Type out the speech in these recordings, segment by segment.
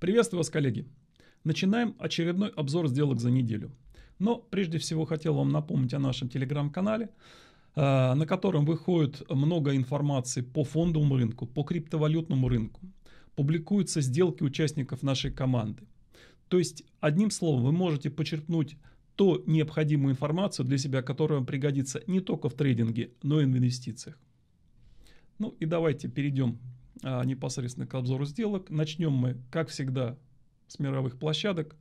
Приветствую вас, коллеги! Начинаем очередной обзор сделок за неделю. Но прежде всего хотел вам напомнить о нашем телеграм-канале, э, на котором выходит много информации по фондовому рынку, по криптовалютному рынку. Публикуются сделки участников нашей команды. То есть, одним словом, вы можете почерпнуть ту необходимую информацию для себя, которая вам пригодится не только в трейдинге, но и в инвестициях. Ну и давайте перейдем а, непосредственно к обзору сделок. Начнем мы, как всегда, с мировых площадок.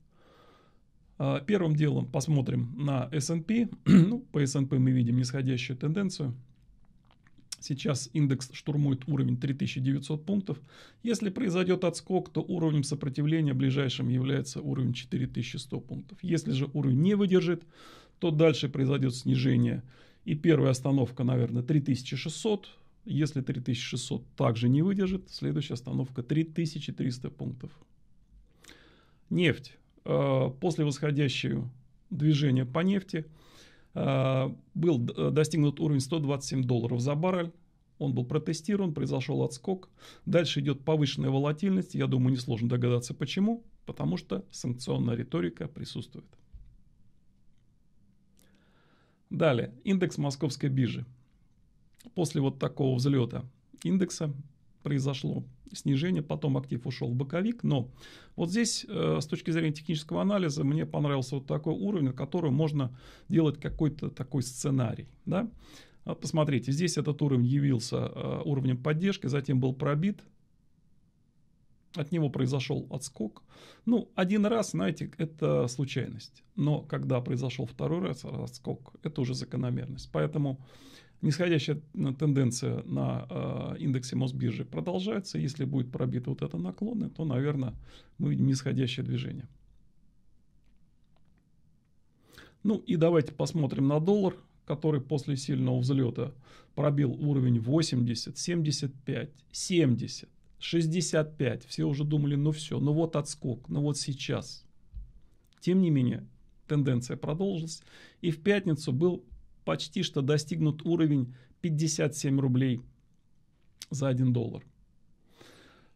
А, первым делом посмотрим на S&P. ну, по S&P мы видим нисходящую тенденцию. Сейчас индекс штурмует уровень 3900 пунктов. Если произойдет отскок, то уровнем сопротивления ближайшим является уровень 4100 пунктов. Если же уровень не выдержит, то дальше произойдет снижение. И первая остановка, наверное, 3600 если 3600 также не выдержит, следующая остановка 3300 пунктов. Нефть. Э, после восходящего движения по нефти э, был э, достигнут уровень 127 долларов за баррель. Он был протестирован, произошел отскок. Дальше идет повышенная волатильность. Я думаю, несложно догадаться почему. Потому что санкционная риторика присутствует. Далее, индекс московской биржи. После вот такого взлета индекса произошло снижение, потом актив ушел в боковик, но вот здесь э, с точки зрения технического анализа мне понравился вот такой уровень, на котором можно делать какой-то такой сценарий, да. Вот а посмотрите, здесь этот уровень явился э, уровнем поддержки, затем был пробит, от него произошел отскок. Ну, один раз, знаете, это случайность, но когда произошел второй раз отскок, это уже закономерность, поэтому нисходящая э, тенденция на э, индексе Мосбиржи продолжается. Если будет пробита вот эта наклонная, то, наверное, мы видим нисходящее движение. Ну и давайте посмотрим на доллар, который после сильного взлета пробил уровень 80, 75, 70, 65. Все уже думали, ну все, ну вот отскок, ну вот сейчас. Тем не менее, тенденция продолжилась. И в пятницу был почти что достигнут уровень 57 рублей за 1 доллар.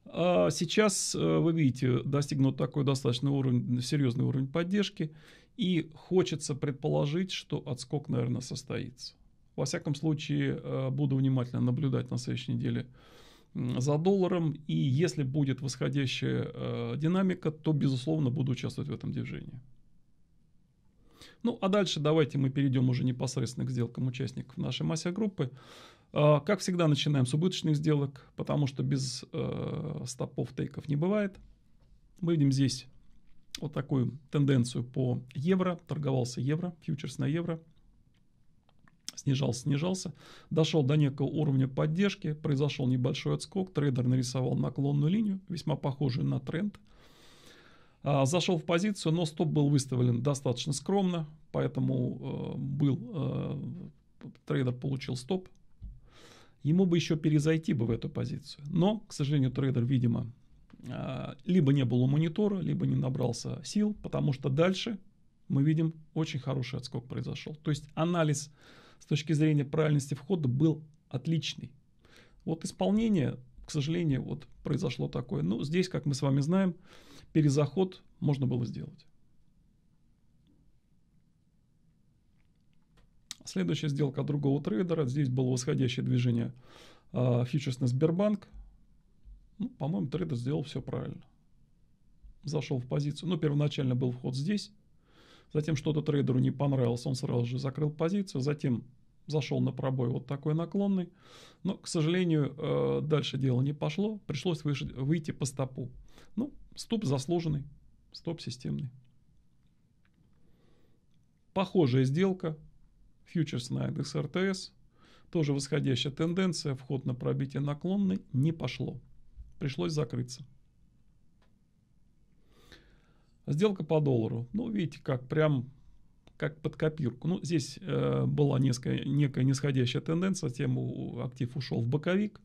А сейчас, э, вы видите, достигнут такой достаточно уровень, серьезный уровень поддержки. И хочется предположить, что отскок, наверное, состоится. Во всяком случае, э, буду внимательно наблюдать на следующей неделе за долларом. И если будет восходящая э, динамика, то, безусловно, буду участвовать в этом движении. Ну а дальше давайте мы перейдем уже непосредственно к сделкам участников нашей мастер-группы. А, как всегда, начинаем с убыточных сделок, потому что без э, стопов, тейков не бывает. Мы видим здесь вот такую тенденцию по евро. Торговался евро, фьючерс на евро. Снижался, снижался. Дошел до некого уровня поддержки. Произошел небольшой отскок. Трейдер нарисовал наклонную линию, весьма похожую на тренд – а, зашел в позицию, но стоп был выставлен достаточно скромно, поэтому э, был э, трейдер получил стоп. Ему бы еще перезайти бы в эту позицию. Но, к сожалению, трейдер, видимо, э, либо не был у монитора, либо не набрался сил, потому что дальше мы видим очень хороший отскок произошел. То есть анализ с точки зрения правильности входа был отличный. Вот исполнение, к сожалению, вот произошло такое. Ну, здесь, как мы с вами знаем, перезаход можно было сделать. Следующая сделка другого трейдера. Здесь было восходящее движение э, фьючерс на Сбербанк. Ну, по-моему, трейдер сделал все правильно. Зашел в позицию. Ну, первоначально был вход здесь. Затем что-то трейдеру не понравилось, он сразу же закрыл позицию. Затем зашел на пробой вот такой наклонный. Но, к сожалению, э, дальше дело не пошло. Пришлось выйти по стопу. Стоп заслуженный, стоп системный. Похожая сделка, фьючерс на индекс РТС, тоже восходящая тенденция, вход на пробитие наклонный, не пошло. Пришлось закрыться. Сделка по доллару. Ну, видите, как прям как под копирку. Ну, здесь э, была несколько, некая нисходящая тенденция, тем актив ушел в боковик.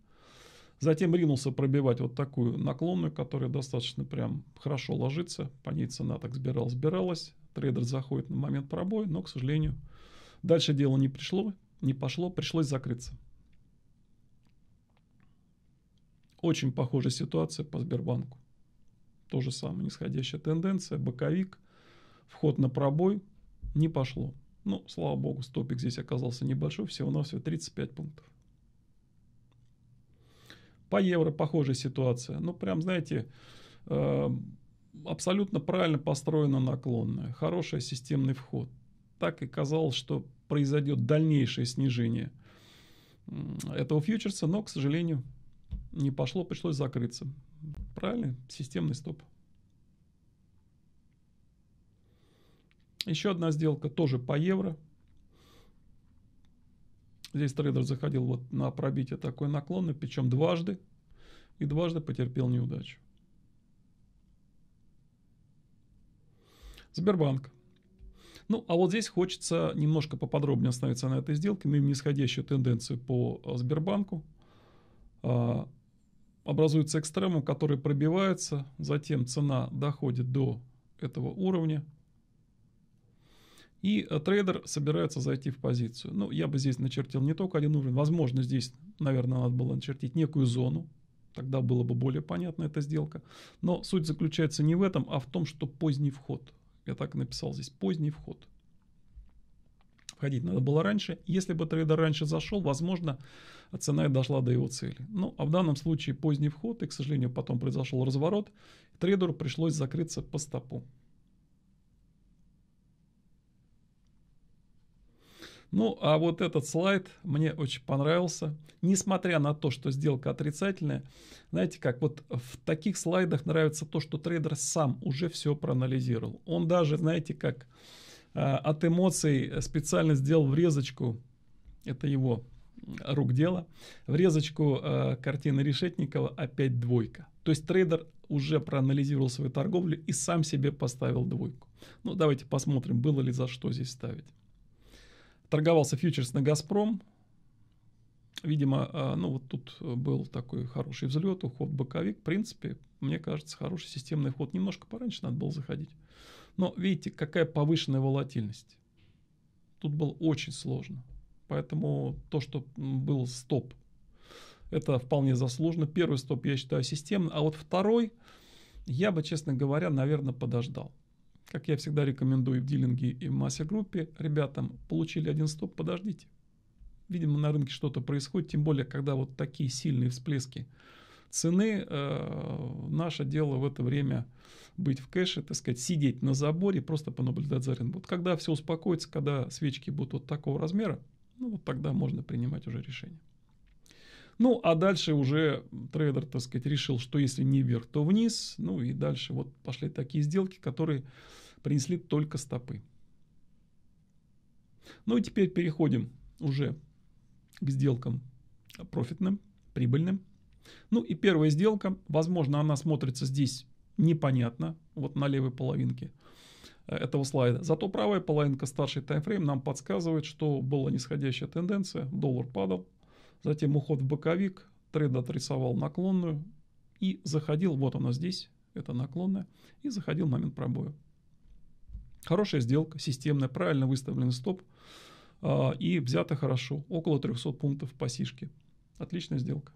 Затем ринулся пробивать вот такую наклонную, которая достаточно прям хорошо ложится. По ней цена так сбиралась-сбиралась. Трейдер заходит на момент пробоя, но, к сожалению, дальше дело не пришло, не пошло, пришлось закрыться. Очень похожая ситуация по Сбербанку. То же самое, нисходящая тенденция, боковик, вход на пробой, не пошло. Ну, слава богу, стопик здесь оказался небольшой, всего-навсего 35 пунктов. По евро похожая ситуация. Ну, прям, знаете, э, абсолютно правильно построена наклонная. Хороший системный вход. Так и казалось, что произойдет дальнейшее снижение этого фьючерса, но, к сожалению, не пошло, пришлось закрыться. Правильно? Системный стоп. Еще одна сделка тоже по евро – Здесь трейдер заходил вот на пробитие такой наклонный, причем дважды, и дважды потерпел неудачу. Сбербанк. Ну, а вот здесь хочется немножко поподробнее остановиться на этой сделке. Мы ну, имеем нисходящую тенденцию по а, Сбербанку. А, образуется экстремум, который пробивается, затем цена доходит до этого уровня – и э, трейдер собирается зайти в позицию. Ну, я бы здесь начертил не только один уровень, возможно, здесь, наверное, надо было начертить некую зону, тогда было бы более понятна эта сделка. Но суть заключается не в этом, а в том, что поздний вход. Я так написал здесь, поздний вход. Входить надо было раньше. Если бы трейдер раньше зашел, возможно, цена и дошла до его цели. Ну, а в данном случае поздний вход, и, к сожалению, потом произошел разворот. Трейдеру пришлось закрыться по стопу. Ну, а вот этот слайд мне очень понравился. Несмотря на то, что сделка отрицательная, знаете как, вот в таких слайдах нравится то, что трейдер сам уже все проанализировал. Он даже, знаете как, а, от эмоций специально сделал врезочку, это его рук дело, врезочку э, картины Решетникова опять двойка. То есть трейдер уже проанализировал свою торговлю и сам себе поставил двойку. Ну, давайте посмотрим, было ли за что здесь ставить торговался фьючерс на «Газпром». Видимо, э, ну вот тут э, был такой хороший взлет, уход боковик. В принципе, мне кажется, хороший системный вход. Немножко пораньше надо было заходить. Но видите, какая повышенная волатильность. Тут было очень сложно. Поэтому то, что был стоп, это вполне заслуженно. Первый стоп, я считаю, системный. А вот второй, я бы, честно говоря, наверное, подождал. Как я всегда рекомендую в дилинге и в массе-группе, ребятам получили один стоп, подождите. Видимо, на рынке что-то происходит, тем более, когда вот такие сильные всплески цены. Э, наше дело в это время быть в кэше, так сказать, сидеть на заборе, просто понаблюдать за рынком. Вот когда все успокоится, когда свечки будут вот такого размера, ну вот тогда можно принимать уже решение. Ну, а дальше уже трейдер, так сказать, решил, что если не вверх, то вниз. Ну, и дальше вот пошли такие сделки, которые принесли только стопы. Ну, и теперь переходим уже к сделкам профитным, прибыльным. Ну, и первая сделка, возможно, она смотрится здесь непонятно, вот на левой половинке э, этого слайда. Зато правая половинка старший таймфрейм нам подсказывает, что была нисходящая тенденция, доллар падал, Затем уход в боковик, тред отрисовал наклонную и заходил, вот она здесь, это наклонная, и заходил момент пробоя. Хорошая сделка, системная, правильно выставлен стоп э, и взято хорошо, около 300 пунктов по сишке. Отличная сделка.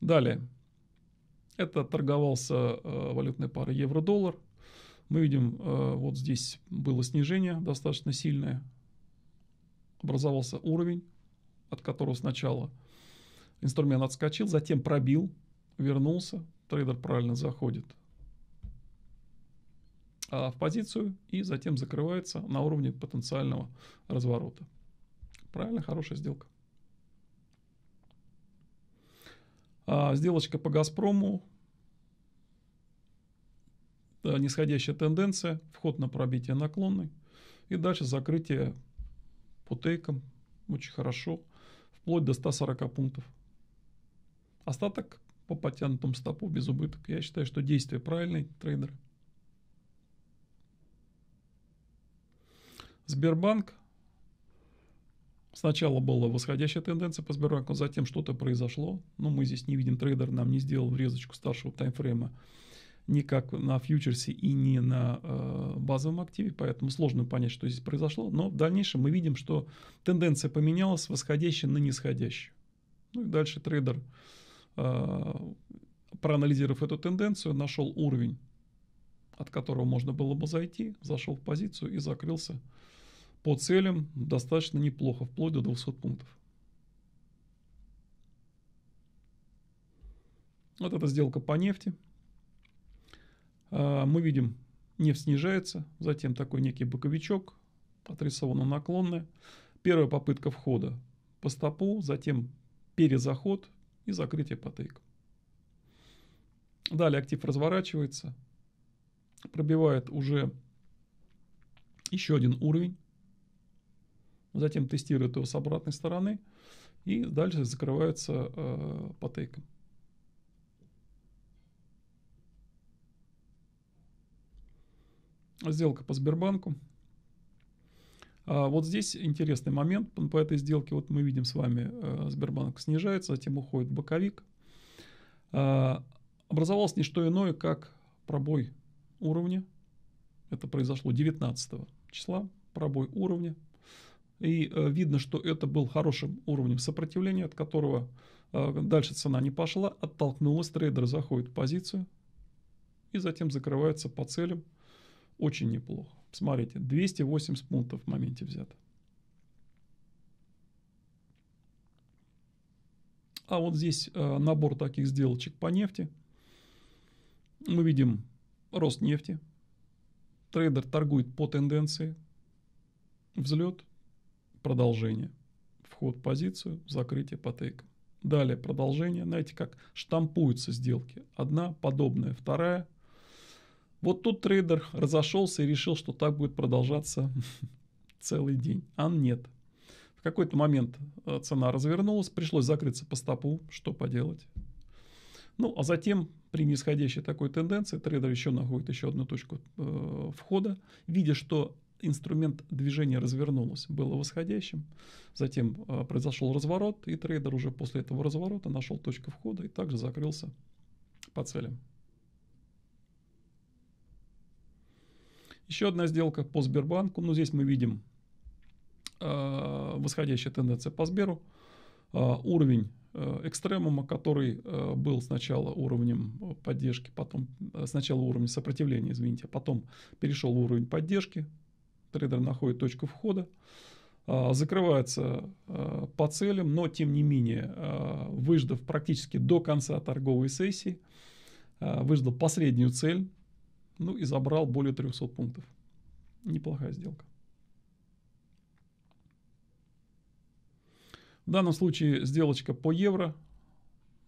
Далее. Это торговался э, валютной парой евро-доллар. Мы видим, э, вот здесь было снижение достаточно сильное, образовался уровень, от которого сначала инструмент отскочил, затем пробил, вернулся, трейдер правильно заходит а, в позицию и затем закрывается на уровне потенциального разворота. Правильно, хорошая сделка. А, сделочка по «Газпрому». Да, нисходящая тенденция, вход на пробитие наклонный и дальше закрытие по тейкам, очень хорошо, вплоть до 140 пунктов. Остаток по потянутому стопу без убыток. Я считаю, что действие правильное, трейдеры. Сбербанк. Сначала была восходящая тенденция по Сбербанку, затем что-то произошло. Но мы здесь не видим, трейдер нам не сделал врезочку старшего таймфрейма ни как на фьючерсе и не на э, базовом активе, поэтому сложно понять, что здесь произошло. Но в дальнейшем мы видим, что тенденция поменялась с восходящей на нисходящую. Ну и дальше трейдер, э, проанализировав эту тенденцию, нашел уровень, от которого можно было бы зайти, зашел в позицию и закрылся по целям достаточно неплохо, вплоть до 200 пунктов. Вот эта сделка по нефти – а, мы видим, нефть снижается, затем такой некий боковичок, отрисовано наклонное. Первая попытка входа по стопу, затем перезаход и закрытие по тейку. Далее актив разворачивается, пробивает уже еще один уровень, затем тестирует его с обратной стороны и дальше закрывается э, а, по тейкам. сделка по Сбербанку. А вот здесь интересный момент. По этой сделке вот мы видим с вами, э, Сбербанк снижается, затем уходит боковик. А, образовалось не что иное, как пробой уровня. Это произошло 19 числа, пробой уровня. И э, видно, что это был хорошим уровнем сопротивления, от которого э, дальше цена не пошла, оттолкнулась, трейдер заходит в позицию и затем закрывается по целям – очень неплохо. Смотрите, 280 пунктов в моменте взято. А вот здесь э, набор таких сделочек по нефти. Мы видим рост нефти. Трейдер торгует по тенденции. Взлет, продолжение. Вход в позицию, закрытие по тейкам. Далее продолжение. Знаете, как штампуются сделки. Одна подобная, вторая – вот тут трейдер разошелся и решил, что так будет продолжаться целый день. А нет. В какой-то момент э, цена развернулась, пришлось закрыться по стопу, что поделать. Ну, а затем при нисходящей такой тенденции трейдер еще находит еще одну точку э, входа, видя, что инструмент движения развернулось, было восходящим, затем э, произошел разворот, и трейдер уже после этого разворота нашел точку входа и также закрылся по целям. Еще одна сделка по Сбербанку. Ну, здесь мы видим э, восходящая тенденция по Сберу. Э, уровень э, экстремума, который э, был сначала уровнем поддержки, потом э, сначала уровень сопротивления, извините, а потом перешел в уровень поддержки. Трейдер находит точку входа, э, закрывается э, по целям, но тем не менее, э, выждав практически до конца торговой сессии, э, выждал последнюю цель, ну и забрал более 300 пунктов. Неплохая сделка. В данном случае сделочка по евро.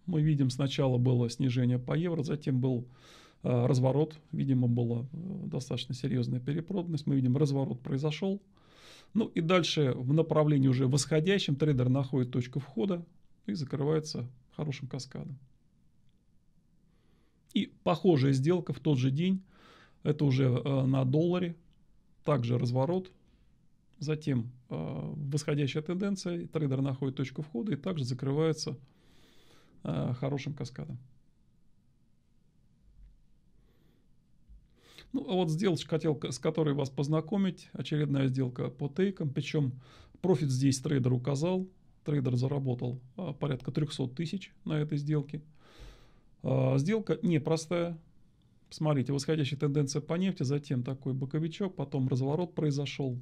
Мы видим, сначала было снижение по евро, затем был э, разворот. Видимо, была э, достаточно серьезная перепроданность. Мы видим, разворот произошел. Ну и дальше в направлении уже восходящем трейдер находит точку входа и закрывается хорошим каскадом. И похожая сделка в тот же день это уже э, на долларе. Также разворот. Затем э, восходящая тенденция. Трейдер находит точку входа и также закрывается э, хорошим каскадом. Ну, а вот сделочка, хотел, с которой вас познакомить. Очередная сделка по тейкам. Причем профит здесь трейдер указал. Трейдер заработал а, порядка 300 тысяч на этой сделке. А, сделка непростая. Смотрите, восходящая тенденция по нефти, затем такой боковичок, потом разворот произошел.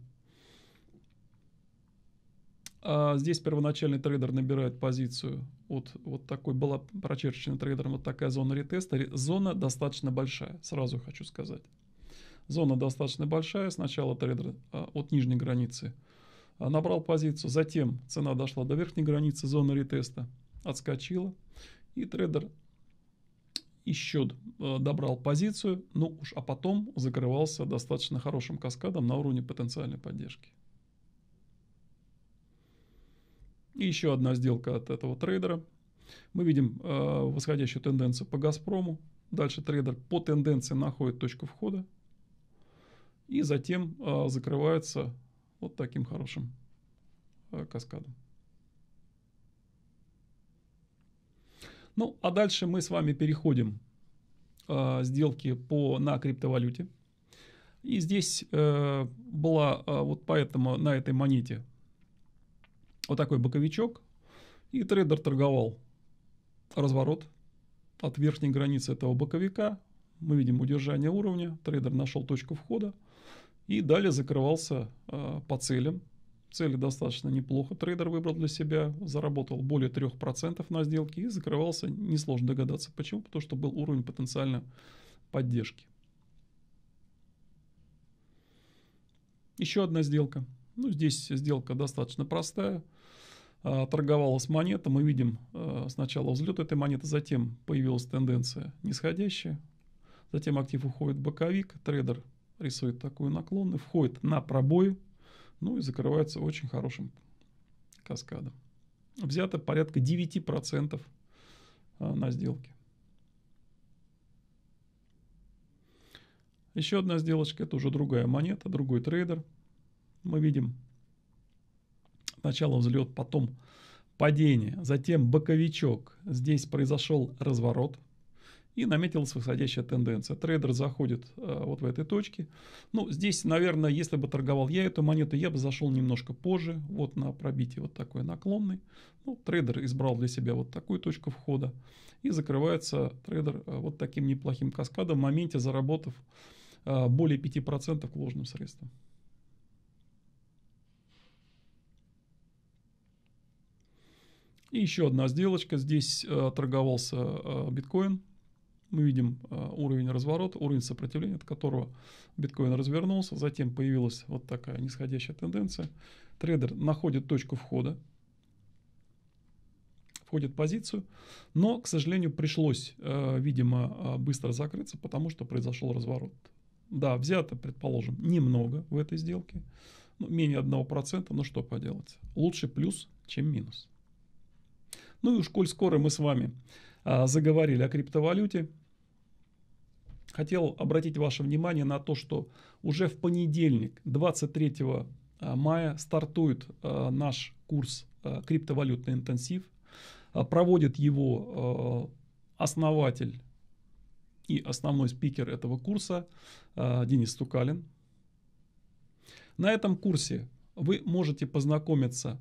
А здесь первоначальный трейдер набирает позицию. Вот, вот такой была прочерчена трейдером вот такая зона ретеста. Зона достаточно большая, сразу хочу сказать. Зона достаточно большая. Сначала трейдер а, от нижней границы а, набрал позицию, затем цена дошла до верхней границы зоны ретеста, отскочила. И трейдер еще э, добрал позицию, ну уж, а потом закрывался достаточно хорошим каскадом на уровне потенциальной поддержки. И еще одна сделка от этого трейдера. Мы видим э, восходящую тенденцию по «Газпрому». Дальше трейдер по тенденции находит точку входа. И затем э, закрывается вот таким хорошим э, каскадом. Ну, а дальше мы с вами переходим э, сделки по, на криптовалюте. И здесь э, была э, вот поэтому на этой монете вот такой боковичок. И трейдер торговал разворот от верхней границы этого боковика. Мы видим удержание уровня. Трейдер нашел точку входа. И далее закрывался э, по целям Цели достаточно неплохо трейдер выбрал для себя, заработал более 3% на сделке и закрывался, несложно догадаться почему, потому что был уровень потенциально поддержки. Еще одна сделка. Ну, здесь сделка достаточно простая. А, торговалась монета. Мы видим а, сначала взлет этой монеты, затем появилась тенденция нисходящая. Затем актив уходит в боковик. Трейдер рисует такую наклонную, входит на пробой ну и закрывается очень хорошим каскадом. Взято порядка 9% а, на сделке. Еще одна сделочка, это уже другая монета, другой трейдер. Мы видим сначала взлет, потом падение, затем боковичок. Здесь произошел разворот – и наметилась восходящая тенденция. Трейдер заходит э, вот в этой точке. Ну, здесь, наверное, если бы торговал я эту монету, я бы зашел немножко позже, вот на пробитие вот такой наклонный. Ну, трейдер избрал для себя вот такую точку входа. И закрывается трейдер э, вот таким неплохим каскадом, в моменте заработав э, более 5% к ложным средствам. И еще одна сделочка. Здесь э, торговался э, биткоин мы видим э, уровень разворота, уровень сопротивления, от которого биткоин развернулся, затем появилась вот такая нисходящая тенденция. Трейдер находит точку входа, входит в позицию, но, к сожалению, пришлось, э, видимо, э, быстро закрыться, потому что произошел разворот. Да, взято, предположим, немного в этой сделке, ну, менее 1%, но что поделать. Лучше плюс, чем минус. Ну и уж коль скоро мы с вами заговорили о криптовалюте, хотел обратить ваше внимание на то, что уже в понедельник, 23 а, мая, стартует а, наш курс а, «Криптовалютный интенсив». Проводит его основатель и основной спикер этого курса Денис Стукалин. На этом курсе вы можете познакомиться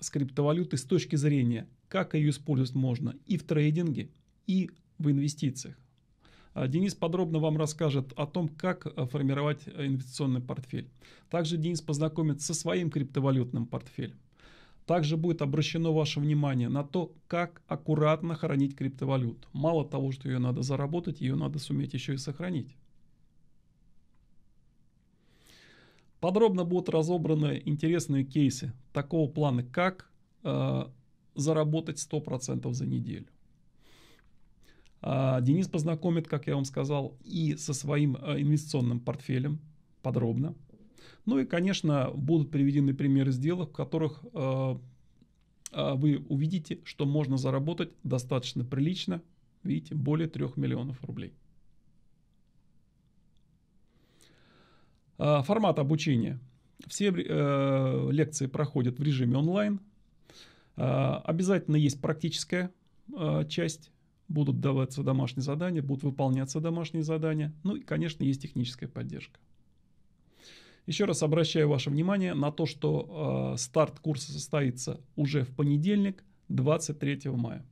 с криптовалютой с точки зрения, как ее использовать можно и в трейдинге, и в инвестициях. А Денис подробно вам расскажет о том, как э, формировать э, инвестиционный портфель. Также Денис познакомит со своим криптовалютным портфелем. Также будет обращено ваше внимание на то, как аккуратно хранить криптовалюту. Мало того, что ее надо заработать, ее надо суметь еще и сохранить. Подробно будут разобраны интересные кейсы такого плана, как э, заработать 100% за неделю. А, Денис познакомит, как я вам сказал, и со своим э, инвестиционным портфелем подробно. Ну и, конечно, будут приведены примеры сделок, в которых э, э, вы увидите, что можно заработать достаточно прилично, видите, более 3 миллионов рублей. А, формат обучения. Все лекции проходят в режиме онлайн. А, обязательно есть практическая часть будут даваться домашние задания, будут выполняться домашние задания. Ну и, конечно, есть техническая поддержка. Еще раз обращаю ваше внимание на то, что э, старт курса состоится уже в понедельник, 23 мая.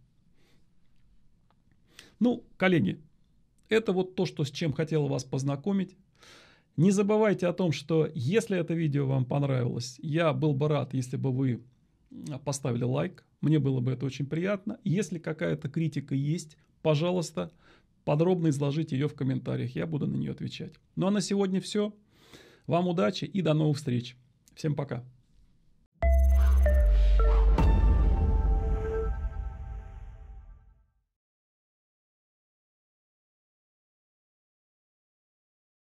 Ну, коллеги, это вот то, что с чем хотел вас познакомить. Не забывайте о том, что если это видео вам понравилось, я был бы рад, если бы вы поставили лайк. Мне было бы это очень приятно. Если какая-то критика есть, пожалуйста, подробно изложите ее в комментариях. Я буду на нее отвечать. Ну а на сегодня все. Вам удачи и до новых встреч. Всем пока.